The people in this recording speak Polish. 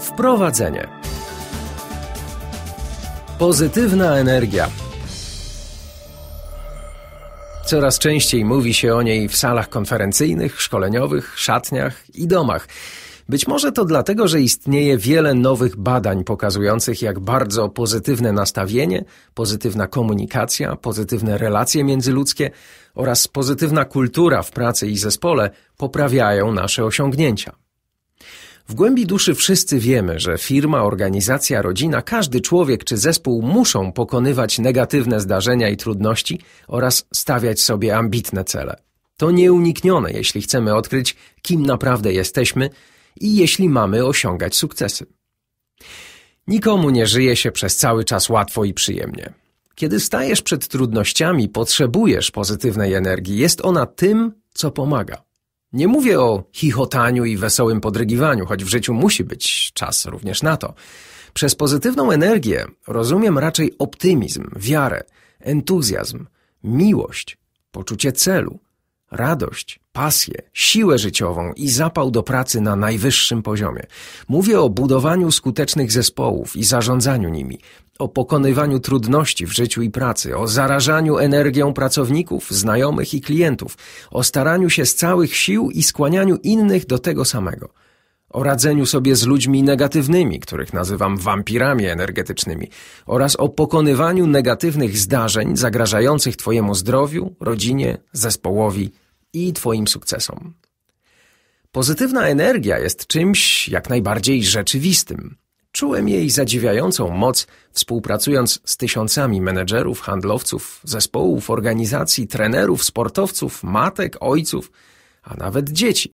Wprowadzenie. Pozytywna energia. Coraz częściej mówi się o niej w salach konferencyjnych, szkoleniowych, szatniach i domach. Być może to dlatego, że istnieje wiele nowych badań pokazujących, jak bardzo pozytywne nastawienie, pozytywna komunikacja, pozytywne relacje międzyludzkie oraz pozytywna kultura w pracy i zespole poprawiają nasze osiągnięcia. W głębi duszy wszyscy wiemy, że firma, organizacja, rodzina, każdy człowiek czy zespół muszą pokonywać negatywne zdarzenia i trudności oraz stawiać sobie ambitne cele. To nieuniknione, jeśli chcemy odkryć, kim naprawdę jesteśmy i jeśli mamy osiągać sukcesy. Nikomu nie żyje się przez cały czas łatwo i przyjemnie. Kiedy stajesz przed trudnościami, potrzebujesz pozytywnej energii. Jest ona tym, co pomaga. Nie mówię o chichotaniu i wesołym podrygiwaniu, choć w życiu musi być czas również na to. Przez pozytywną energię rozumiem raczej optymizm, wiarę, entuzjazm, miłość, poczucie celu – radość, pasję, siłę życiową i zapał do pracy na najwyższym poziomie. Mówię o budowaniu skutecznych zespołów i zarządzaniu nimi, o pokonywaniu trudności w życiu i pracy, o zarażaniu energią pracowników, znajomych i klientów, o staraniu się z całych sił i skłanianiu innych do tego samego – o radzeniu sobie z ludźmi negatywnymi, których nazywam wampirami energetycznymi, oraz o pokonywaniu negatywnych zdarzeń zagrażających Twojemu zdrowiu, rodzinie, zespołowi i Twoim sukcesom. Pozytywna energia jest czymś jak najbardziej rzeczywistym. Czułem jej zadziwiającą moc, współpracując z tysiącami menedżerów, handlowców, zespołów, organizacji, trenerów, sportowców, matek, ojców, a nawet dzieci.